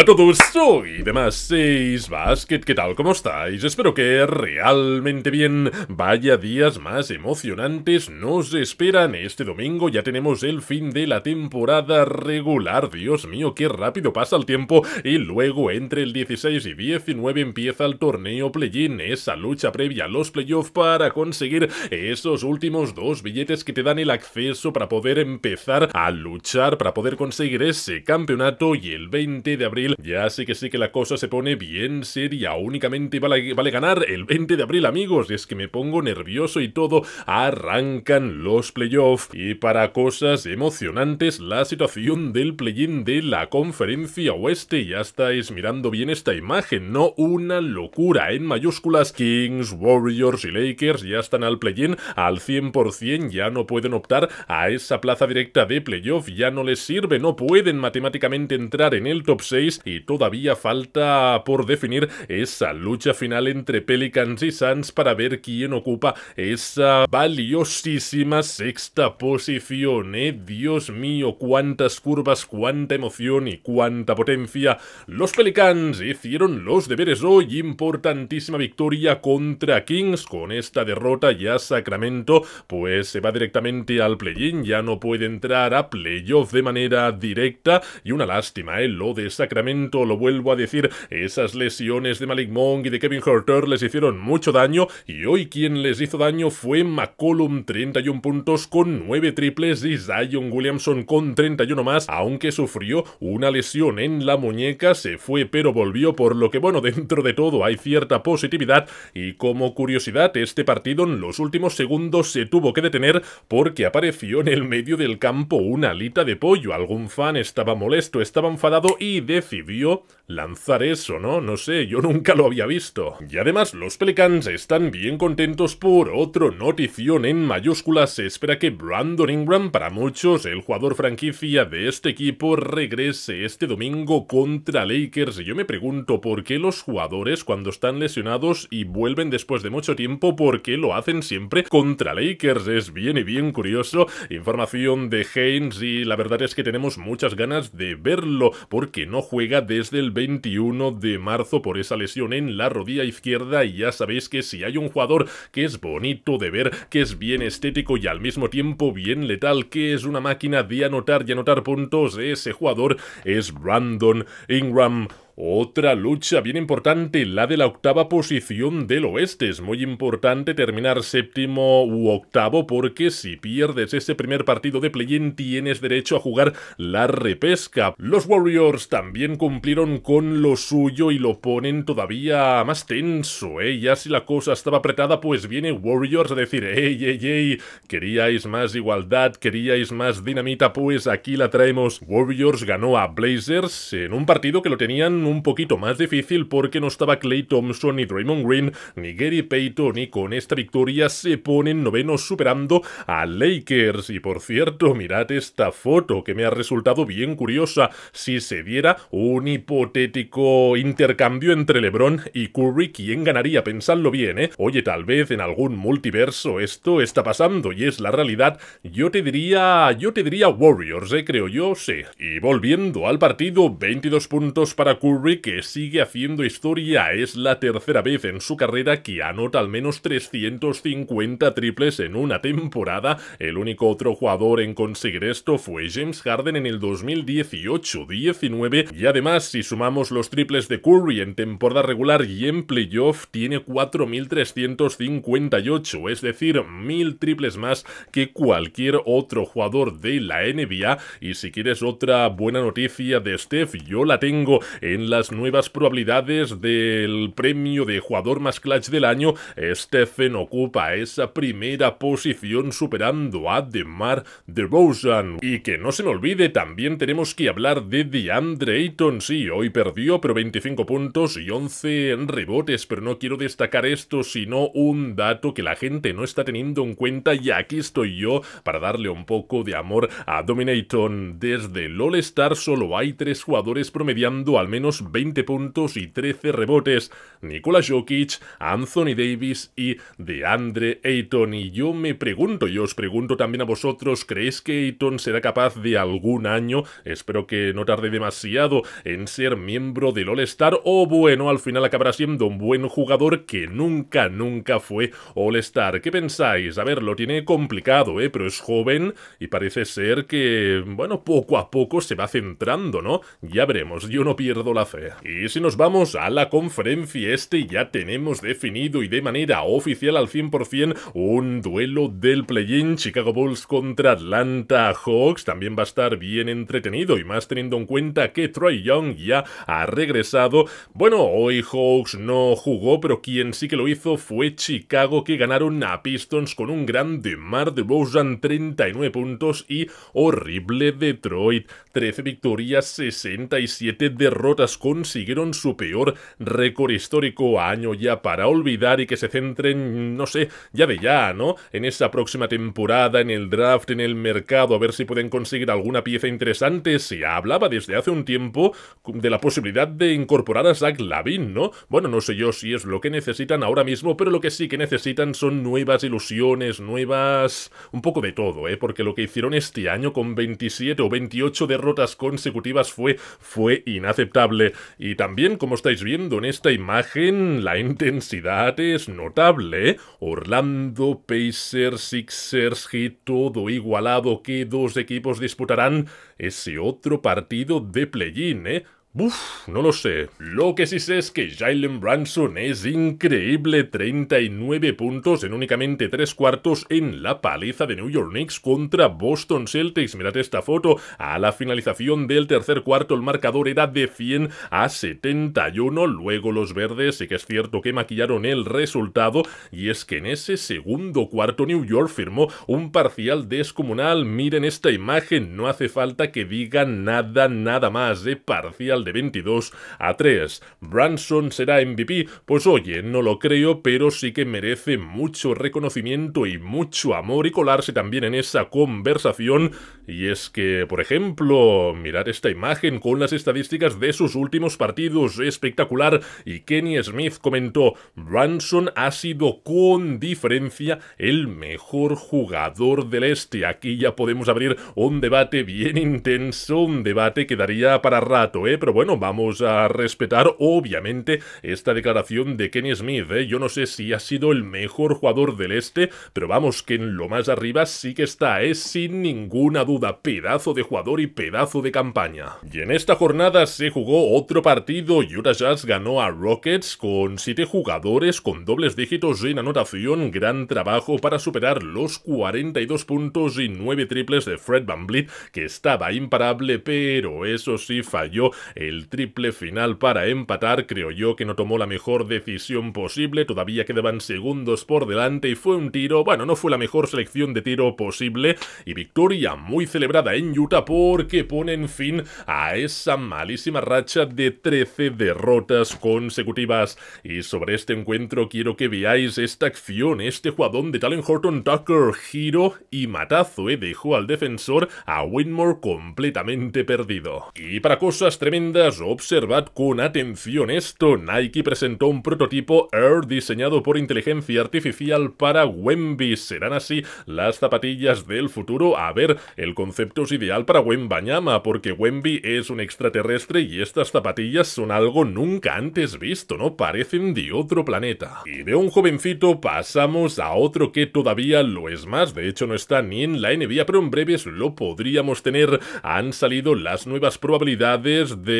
Hola a todos, soy demás 6 Basket, ¿qué tal? ¿Cómo estáis? Espero que realmente bien. Vaya días más emocionantes nos esperan este domingo. Ya tenemos el fin de la temporada regular. Dios mío, qué rápido pasa el tiempo. Y luego entre el 16 y 19 empieza el torneo play-in. Esa lucha previa a los playoffs para conseguir esos últimos dos billetes que te dan el acceso para poder empezar a luchar, para poder conseguir ese campeonato. Y el 20 de abril ya sé que sí que la cosa se pone bien seria. Únicamente vale, ganar el 20 de abril, amigos. Y es que me pongo nervioso y todo. Arrancan los playoffs. Y para cosas emocionantes, la situación del play-in de la conferencia oeste. Ya estáis mirando bien esta imagen, ¿no? Una locura. En mayúsculas, Kings, Warriors y Lakers ya están al play-in al 100%. Ya no pueden optar a esa plaza directa de playoff. Ya no les sirve. No pueden matemáticamente entrar en el top 6 y todavía falta por definir esa lucha final entre Pelicans y Suns para ver quién ocupa esa valiosísima sexta posición. Eh, Dios mío, cuántas curvas, cuánta emoción y cuánta potencia. Los Pelicans hicieron los deberes hoy, importantísima victoria contra Kings. Con esta derrota ya Sacramento pues se va directamente al play-in, ya no puede entrar a playoff de manera directa y una lástima, eh, lo de Sacramento lo vuelvo a decir, esas lesiones de Malik Monk y de Kevin Herter les hicieron mucho daño y hoy quien les hizo daño fue McCollum, 31 puntos con 9 triples y Zion Williamson con 31 más, aunque sufrió una lesión en la muñeca, se fue pero volvió, por lo que bueno, dentro de todo hay cierta positividad y como curiosidad, este partido en los últimos segundos se tuvo que detener porque apareció en el medio del campo una alita de pollo, algún fan estaba molesto, estaba enfadado y decidió vio lanzar eso, ¿no? No sé, yo nunca lo había visto. Y además los Pelicans están bien contentos por otro notición en mayúsculas. Se espera que Brandon Ingram, para muchos, el jugador franquicia de este equipo, regrese este domingo contra Lakers. Y yo me pregunto por qué los jugadores cuando están lesionados y vuelven después de mucho tiempo, ¿por qué lo hacen siempre contra Lakers? Es bien y bien curioso. Información de Haynes y la verdad es que tenemos muchas ganas de verlo porque no juega juega desde el 21 de marzo por esa lesión en la rodilla izquierda y ya sabéis que si hay un jugador que es bonito de ver, que es bien estético y al mismo tiempo bien letal, que es una máquina de anotar y anotar puntos, ese jugador es Brandon Ingram otra lucha bien importante, la de la octava posición del oeste. Es muy importante terminar séptimo u octavo porque si pierdes ese primer partido de play-in tienes derecho a jugar la repesca. Los Warriors también cumplieron con lo suyo y lo ponen todavía más tenso. ¿eh? Ya si la cosa estaba apretada pues viene Warriors a decir ¡Ey, ey, ey! Queríais más igualdad, queríais más dinamita, pues aquí la traemos. Warriors ganó a Blazers en un partido que lo tenían un poquito más difícil porque no estaba Clay Thompson ni Draymond Green, ni Gary Payton y con esta victoria se ponen novenos superando a Lakers. Y por cierto, mirad esta foto que me ha resultado bien curiosa. Si se diera un hipotético intercambio entre LeBron y Curry, ¿quién ganaría? Pensadlo bien, ¿eh? Oye, tal vez en algún multiverso esto está pasando y es la realidad. Yo te diría, yo te diría Warriors, ¿eh? Creo yo, sí. Y volviendo al partido, 22 puntos para Curry Curry, que sigue haciendo historia, es la tercera vez en su carrera que anota al menos 350 triples en una temporada. El único otro jugador en conseguir esto fue James Harden en el 2018-19 y además si sumamos los triples de Curry en temporada regular y en playoff tiene 4.358, es decir, 1.000 triples más que cualquier otro jugador de la NBA y si quieres otra buena noticia de Steph, yo la tengo en las nuevas probabilidades del premio de jugador más clutch del año, Stephen ocupa esa primera posición superando a DeMar DeRozan. Y que no se me olvide, también tenemos que hablar de DeAndre Ayton. Sí, hoy perdió, pero 25 puntos y 11 rebotes, pero no quiero destacar esto, sino un dato que la gente no está teniendo en cuenta y aquí estoy yo para darle un poco de amor a Dominaton. Desde el All-Star solo hay tres jugadores promediando al menos 20 puntos y 13 rebotes. Nikola Jokic, Anthony Davis y DeAndre Ayton. Y yo me pregunto, y os pregunto también a vosotros, ¿creéis que Ayton será capaz de algún año, espero que no tarde demasiado, en ser miembro del All-Star? O bueno, al final acabará siendo un buen jugador que nunca, nunca fue All-Star. ¿Qué pensáis? A ver, lo tiene complicado, ¿eh? Pero es joven y parece ser que, bueno, poco a poco se va centrando, ¿no? Ya veremos, yo no pierdo la y si nos vamos a la conferencia este, ya tenemos definido y de manera oficial al 100% un duelo del play-in Chicago Bulls contra Atlanta Hawks. También va a estar bien entretenido y más teniendo en cuenta que Troy Young ya ha regresado. Bueno, hoy Hawks no jugó, pero quien sí que lo hizo fue Chicago que ganaron a Pistons con un gran de DeRozan 39 puntos y horrible Detroit 13 victorias 67 derrotas consiguieron su peor récord histórico año ya para olvidar y que se centren, no sé, ya de ya, ¿no? En esa próxima temporada, en el draft, en el mercado, a ver si pueden conseguir alguna pieza interesante. Se hablaba desde hace un tiempo de la posibilidad de incorporar a Zach Lavin, ¿no? Bueno, no sé yo si es lo que necesitan ahora mismo, pero lo que sí que necesitan son nuevas ilusiones, nuevas... un poco de todo, ¿eh? Porque lo que hicieron este año con 27 o 28 derrotas consecutivas fue, fue inaceptable y también como estáis viendo en esta imagen la intensidad es notable. ¿eh? Orlando, Pacers, Sixers, y todo igualado que dos equipos disputarán ese otro partido de play-in, ¿eh? Uf, no lo sé. Lo que sí sé es que Jalen Branson es increíble. 39 puntos en únicamente 3 cuartos en la paliza de New York Knicks contra Boston Celtics. Mirad esta foto. A la finalización del tercer cuarto el marcador era de 100 a 71. Luego los verdes, sí que es cierto que maquillaron el resultado. Y es que en ese segundo cuarto New York firmó un parcial descomunal. Miren esta imagen. No hace falta que digan nada, nada más de parcial de 22 a 3. ¿Branson será MVP? Pues oye, no lo creo, pero sí que merece mucho reconocimiento y mucho amor y colarse también en esa conversación. Y es que, por ejemplo, mirar esta imagen con las estadísticas de sus últimos partidos, espectacular. Y Kenny Smith comentó, Branson ha sido con diferencia el mejor jugador del este. Aquí ya podemos abrir un debate bien intenso, un debate que daría para rato, ¿eh? pero bueno, vamos a respetar obviamente esta declaración de Kenny Smith. ¿eh? Yo no sé si ha sido el mejor jugador del este, pero vamos que en lo más arriba sí que está, es ¿eh? sin ninguna duda pedazo de jugador y pedazo de campaña. Y en esta jornada se jugó otro partido, Utah Jazz ganó a Rockets con 7 jugadores con dobles dígitos en anotación, gran trabajo para superar los 42 puntos y 9 triples de Fred VanVleet, que estaba imparable, pero eso sí falló el triple final para empatar creo yo que no tomó la mejor decisión posible, todavía quedaban segundos por delante y fue un tiro, bueno, no fue la mejor selección de tiro posible y victoria muy celebrada en Utah porque ponen fin a esa malísima racha de 13 derrotas consecutivas. Y sobre este encuentro quiero que veáis esta acción, este jugadón de Talent Horton Tucker, giro y matazo, eh, dejó al defensor a Winmore completamente perdido. Y para cosas tremendas Observad con atención esto. Nike presentó un prototipo Air diseñado por inteligencia artificial para Wemby. ¿Serán así las zapatillas del futuro? A ver, el concepto es ideal para Wembañama porque Wemby es un extraterrestre y estas zapatillas son algo nunca antes visto, ¿no? Parecen de otro planeta. Y de un jovencito pasamos a otro que todavía lo es más. De hecho, no está ni en la NBA, pero en breves lo podríamos tener. Han salido las nuevas probabilidades de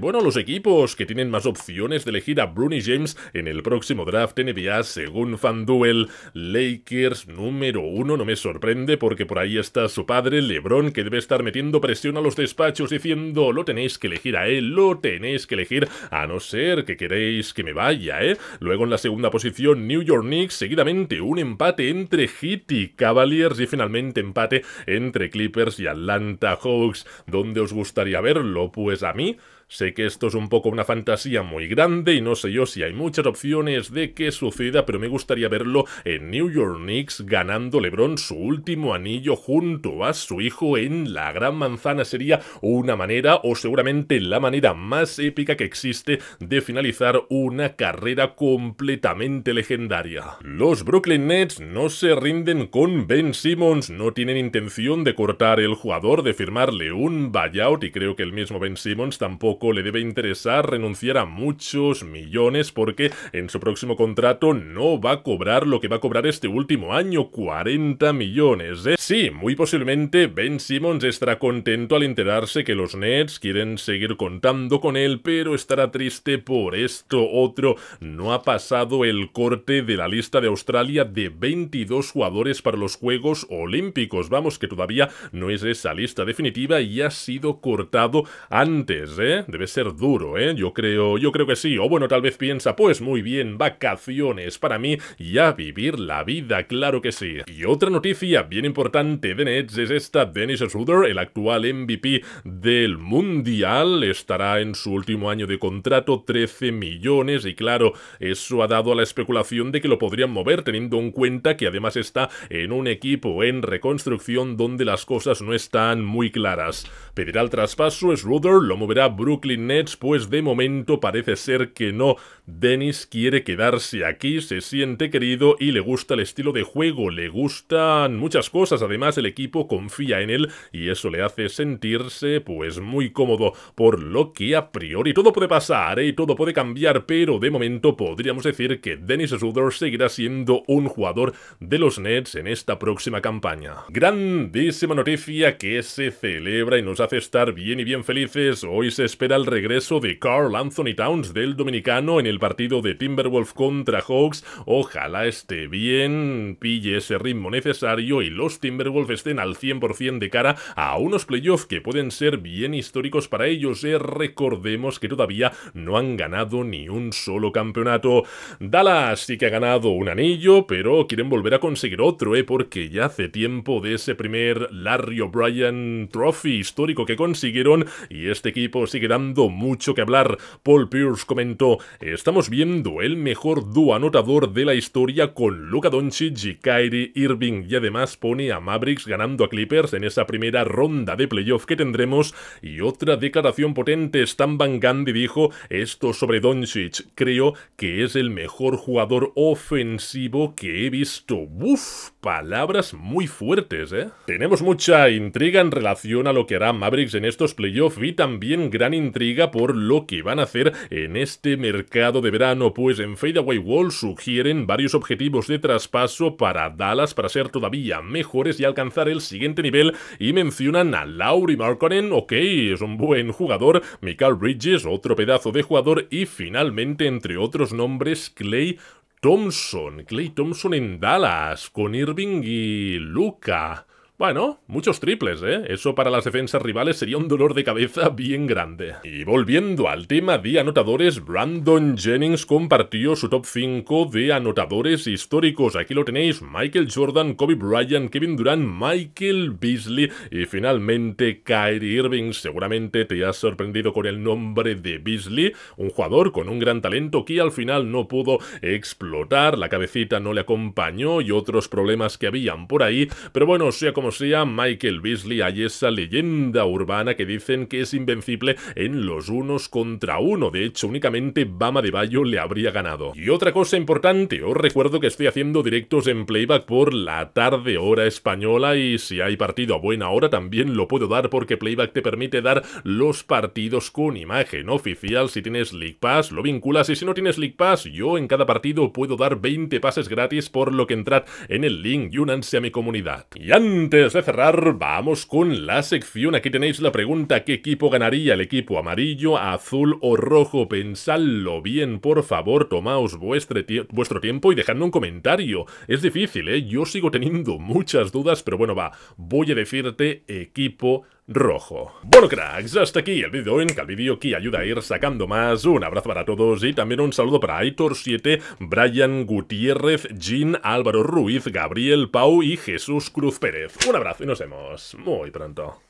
bueno, los equipos que tienen más opciones de elegir a Bruni James en el próximo draft NBA según FanDuel. Lakers número uno, no me sorprende porque por ahí está su padre, LeBron, que debe estar metiendo presión a los despachos diciendo, lo tenéis que elegir a él, lo tenéis que elegir, a no ser que queréis que me vaya, ¿eh? Luego en la segunda posición, New York Knicks, seguidamente un empate entre Heat y Cavaliers y finalmente empate entre Clippers y Atlanta Hawks. ¿Dónde os gustaría verlo? Pues a mí nami Sé que esto es un poco una fantasía muy grande y no sé yo si hay muchas opciones de que suceda, pero me gustaría verlo en New York Knicks ganando LeBron su último anillo junto a su hijo en la Gran Manzana. Sería una manera, o seguramente la manera más épica que existe de finalizar una carrera completamente legendaria. Los Brooklyn Nets no se rinden con Ben Simmons, no tienen intención de cortar el jugador, de firmarle un buyout y creo que el mismo Ben Simmons tampoco le debe interesar renunciar a muchos millones porque en su próximo contrato no va a cobrar lo que va a cobrar este último año, 40 millones. ¿eh? Sí, muy posiblemente Ben Simmons estará contento al enterarse que los Nets quieren seguir contando con él, pero estará triste por esto otro. No ha pasado el corte de la lista de Australia de 22 jugadores para los Juegos Olímpicos. Vamos, que todavía no es esa lista definitiva y ha sido cortado antes, ¿eh? Debe ser duro, ¿eh? Yo creo, yo creo que sí. O bueno, tal vez piensa, pues muy bien, vacaciones para mí y a vivir la vida, claro que sí. Y otra noticia bien importante de Nets es esta. Dennis Schroeder, el actual MVP del Mundial, estará en su último año de contrato, 13 millones. Y claro, eso ha dado a la especulación de que lo podrían mover, teniendo en cuenta que además está en un equipo en reconstrucción donde las cosas no están muy claras. Pedirá el traspaso, Schroeder lo moverá Brook Brooklyn Nets, pues de momento parece ser que no. Dennis quiere quedarse aquí, se siente querido y le gusta el estilo de juego, le gustan muchas cosas, además el equipo confía en él y eso le hace sentirse pues muy cómodo, por lo que a priori todo puede pasar y ¿eh? todo puede cambiar, pero de momento podríamos decir que Dennis Schroeder seguirá siendo un jugador de los Nets en esta próxima campaña. Grandísima noticia que se celebra y nos hace estar bien y bien felices, hoy se espera al regreso de Carl Anthony Towns del dominicano en el partido de Timberwolf contra Hawks. Ojalá esté bien, pille ese ritmo necesario y los Timberwolves estén al 100% de cara a unos playoffs que pueden ser bien históricos para ellos. Eh. recordemos que todavía no han ganado ni un solo campeonato. Dallas sí que ha ganado un anillo, pero quieren volver a conseguir otro, eh, porque ya hace tiempo de ese primer Larry O'Brien Trophy histórico que consiguieron y este equipo sigue dando mucho que hablar. Paul Pierce comentó, estamos viendo el mejor dúo anotador de la historia con Luka Doncic y Kyrie Irving y además pone a Mavericks ganando a Clippers en esa primera ronda de playoff que tendremos y otra declaración potente, Stan Van Gandhi dijo esto sobre Doncic, creo que es el mejor jugador ofensivo que he visto. Uf, palabras muy fuertes, ¿eh? Tenemos mucha intriga en relación a lo que hará Mavericks en estos playoffs y también gran intriga por lo que van a hacer en este mercado de verano, pues en Fadeaway Wall sugieren varios objetivos de traspaso para Dallas para ser todavía mejores y alcanzar el siguiente nivel y mencionan a Lauri Markkonen, ok, es un buen jugador, Michael Bridges, otro pedazo de jugador y finalmente, entre otros nombres, Clay Thompson, Clay Thompson en Dallas, con Irving y Luca. Bueno, muchos triples, ¿eh? Eso para las defensas rivales sería un dolor de cabeza bien grande. Y volviendo al tema de anotadores, Brandon Jennings compartió su top 5 de anotadores históricos. Aquí lo tenéis, Michael Jordan, Kobe Bryant, Kevin Durant, Michael Beasley y finalmente Kyrie Irving. Seguramente te has sorprendido con el nombre de Beasley, un jugador con un gran talento que al final no pudo explotar, la cabecita no le acompañó y otros problemas que habían por ahí, pero bueno, sea como sea, Michael Beasley hay esa leyenda urbana que dicen que es invencible en los unos contra uno. De hecho, únicamente Bama de Bayo le habría ganado. Y otra cosa importante, os recuerdo que estoy haciendo directos en playback por la tarde hora española y si hay partido a buena hora también lo puedo dar porque playback te permite dar los partidos con imagen oficial. Si tienes League Pass, lo vinculas y si no tienes League Pass, yo en cada partido puedo dar 20 pases gratis por lo que entrad en el link y únanse a mi comunidad. Y antes de cerrar, vamos con la sección. Aquí tenéis la pregunta, ¿qué equipo ganaría? ¿El equipo amarillo, azul o rojo? Pensadlo bien, por favor, tomaos vuestro, vuestro tiempo y dejadme un comentario. Es difícil, ¿eh? Yo sigo teniendo muchas dudas, pero bueno, va, voy a decirte equipo rojo. Bueno cracks, hasta aquí el vídeo en que el vídeo que ayuda a ir sacando más. Un abrazo para todos y también un saludo para Aitor7, Brian Gutiérrez, Jean, Álvaro Ruiz, Gabriel Pau y Jesús Cruz Pérez. Un abrazo y nos vemos muy pronto.